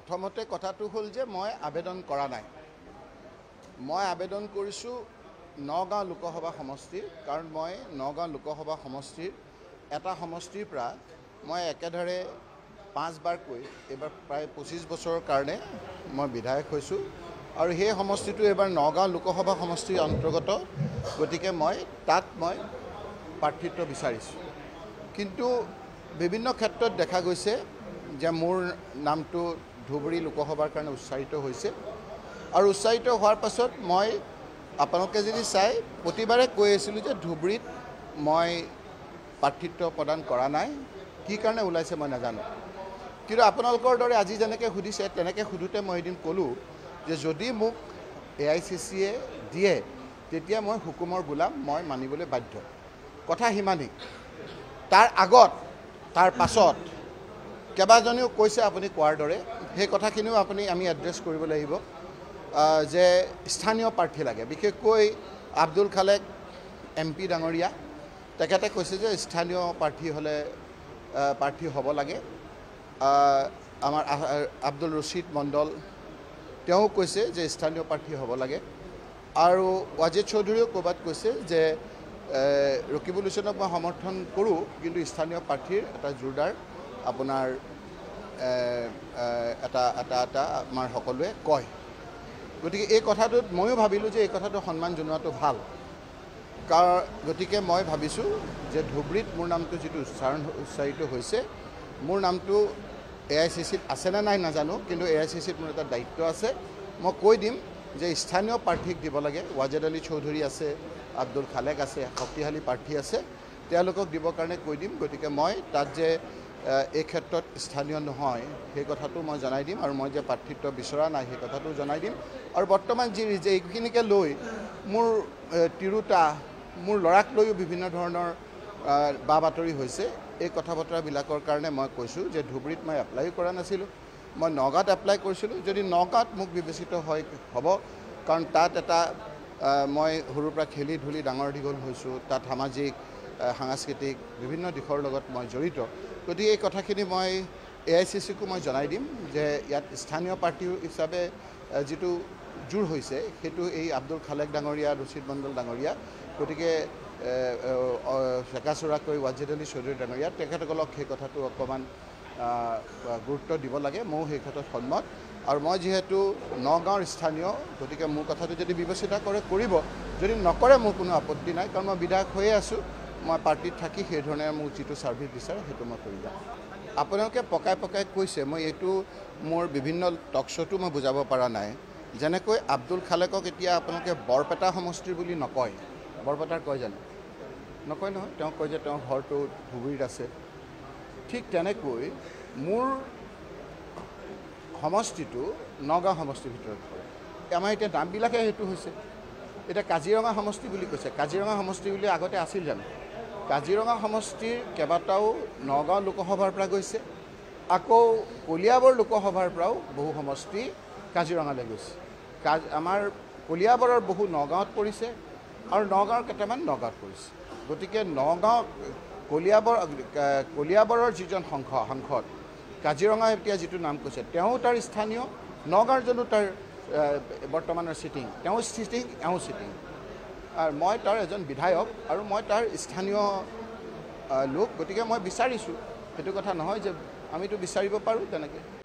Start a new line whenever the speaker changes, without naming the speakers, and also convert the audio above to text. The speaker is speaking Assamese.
প্ৰথমতে কথাটো হ'ল যে মই আবেদন কৰা নাই মই আবেদন কৰিছোঁ নগাঁও লোকসভা সমষ্টিৰ কাৰণ মই নগাঁও লোকসভা সমষ্টিৰ এটা সমষ্টিৰ পৰা মই একেধাৰে পাঁচবাৰকৈ এইবাৰ প্ৰায় পঁচিছ বছৰৰ কাৰণে মই বিধায়ক হৈছোঁ আৰু সেই সমষ্টিটো এইবাৰ নগাঁও লোকসভা সমষ্টিৰ অন্তৰ্গত গতিকে মই তাত মই প্ৰাৰ্থিত্ব বিচাৰিছোঁ কিন্তু বিভিন্ন ক্ষেত্ৰত দেখা গৈছে যে মোৰ নামটো ধুবুৰী লোকসভাৰ কাৰণে উচ্চাৰিত হৈছে আৰু উচ্চাৰিত হোৱাৰ পাছত মই আপোনালোকে যদি চাই প্ৰতিবাৰে কৈ আছিলোঁ যে ধুবুৰীত মই প্ৰাৰ্থিত্ব প্ৰদান কৰা নাই কি কাৰণে ওলাইছে মই নাজানো কিন্তু আপোনালোকৰ দৰে আজি যেনেকৈ সুধিছে তেনেকৈ সোধোঁতে মই এদিন ক'লোঁ যে যদি মোক এ আই চি চিয়ে দিয়ে তেতিয়া মই হুকুমৰ গোলাম মই মানিবলৈ বাধ্য কথা সিমানেই তাৰ আগত তাৰ পাছত কেইবাজনেও কৈছে আপুনি কোৱাৰ দৰে সেই কথাখিনিও আপুনি আমি এড্ৰেছ কৰিব লাগিব যে স্থানীয় প্ৰাৰ্থী লাগে বিশেষকৈ আব্দুল খালেক এম পি ডাঙৰীয়া তেখেতে কৈছে যে স্থানীয় প্ৰাৰ্থী হ'লে প্ৰাৰ্থী হ'ব লাগে আমাৰ আব্দুল ৰচিদ মণ্ডল তেওঁ কৈছে যে স্থানীয় প্ৰাৰ্থী হ'ব লাগে আৰু ৱাজিদ চৌধুৰীও ক'ৰবাত কৈছে যে ৰকিবুল হুছেনক মই সমৰ্থন কৰোঁ কিন্তু স্থানীয় প্ৰাৰ্থীৰ এটা জোৰদাৰ আপোনাৰ এটা এটা এটা আমাৰ সকলোৱে কয় গতিকে এই কথাটোত ময়ো ভাবিলোঁ যে এই কথাটো সন্মান জনোৱাটো ভাল কাৰ গতিকে মই ভাবিছোঁ যে ধুবুৰীত মোৰ নামটো যিটো উচ্চাৰণ উচ্চাৰিত হৈছে মোৰ নামটো এ আই চি চিত আছেনে নাই নাজানো কিন্তু এ আই চি চিত মোৰ এটা দায়িত্ব আছে মই কৈ দিম যে স্থানীয় প্ৰাৰ্থীক দিব লাগে ৱাজেদ আলী চৌধুৰী আছে আব্দুল খালেক আছে শক্তিশালী প্ৰাৰ্থী আছে তেওঁলোকক দিবৰ কাৰণে কৈ দিম গতিকে মই তাত যে এই ক্ষেত্ৰত স্থানীয় নহয় সেই কথাটো মই জনাই দিম আৰু মই যে প্ৰাৰ্থিত্ব বিচৰা নাই সেই কথাটো জনাই দিম আৰু বৰ্তমান যি যে এইখিনিকে লৈ মোৰ তিৰোতা মোৰ ল'ৰাক লৈও বিভিন্ন ধৰণৰ বা বাতৰি হৈছে এই কথা বতৰাবিলাকৰ কাৰণে মই কৈছোঁ যে ধুবুৰীত মই এপ্লাইও কৰা নাছিলোঁ মই নগাঁৱত এপ্লাই কৰিছিলোঁ যদি নগাঁৱত মোক বিবেচিত হয় হ'ব কাৰণ তাত এটা মই সৰুৰ পৰা খেলি ধূলি ডাঙৰ দীঘল হৈছোঁ তাত সামাজিক সাংস্কৃতিক বিভিন্ন দিশৰ লগত মই জড়িত গতিকে এই কথাখিনি মই এ আই চি চিকো মই জনাই দিম যে ইয়াত স্থানীয় পাৰ্টী হিচাপে যিটো জোৰ হৈছে সেইটো এই আব্দুল খালেক ডাঙৰীয়া ৰচিত মণ্ডল ডাঙৰীয়া গতিকে চেকাচোৰাকৈ ৱাজিদ আলী চৌধুৰী ডাঙৰীয়া তেখেতসকলক সেই কথাটো অকণমান গুৰুত্ব দিব লাগে ময়ো সেই ক্ষেত্ৰত সন্মত আৰু মই যিহেতু নগাঁৱৰ স্থানীয় গতিকে মোৰ কথাটো যদি বিবেচিতা কৰে কৰিব যদি নকৰে মোৰ কোনো আপত্তি নাই কাৰণ মই বিধায়ক হৈয়ে আছোঁ মই পাৰ্টিত থাকি সেইধৰণে মোক যিটো ছাৰ্ভিছ বিচাৰোঁ সেইটো মই কৰি যাম আপোনালোকে পকাই পকাই কৈছে মই এইটো মোৰ বিভিন্ন টক শ্ব'টো মই বুজাব পৰা নাই যেনেকৈ আব্দুল খালেকক এতিয়া আপোনালোকে বৰপেটা সমষ্টিৰ বুলি নকয় বৰপেটাৰ কয় জানো নকয় নহয় তেওঁ কয় যে তেওঁ ঘৰটো ধুবুৰীত আছে ঠিক তেনেকৈ মোৰ সমষ্টিটো নগাঁও সমষ্টিৰ ভিতৰত পৰে আমাৰ এতিয়া নামবিলাকে সেইটো হৈছে এতিয়া কাজিৰঙা সমষ্টি বুলি কৈছে কাজিৰঙা সমষ্টি বুলি আগতে আছিল জানো কাজিৰঙা সমষ্টিৰ কেইবাটাও নগাঁও লোকসভাৰ পৰা গৈছে আকৌ কলিয়াবৰ লোকসভাৰ পৰাও বহু সমষ্টি কাজিৰঙালৈ গৈছে কাজ আমাৰ কলিয়াবৰৰ বহু নগাঁৱত পৰিছে আৰু নগাঁৱৰ কেইটামান নগাঁৱত পৰিছে গতিকে নগাঁও কলিয়াবৰ কলিয়াবৰৰ যিজন সংঘ সাংসদ কাজিৰঙা এতিয়া যিটো নাম কৈছে তেওঁ তাৰ স্থানীয় নগাঁওজনো তাৰ বৰ্তমানৰ ছিটিং তেওঁ চিটিং এওঁ চিটিং আৰু মই তাৰ এজন বিধায়ক আৰু মই তাৰ স্থানীয় লোক গতিকে মই বিচাৰিছোঁ সেইটো কথা নহয় যে আমিতো বিচাৰিব পাৰোঁ তেনেকৈ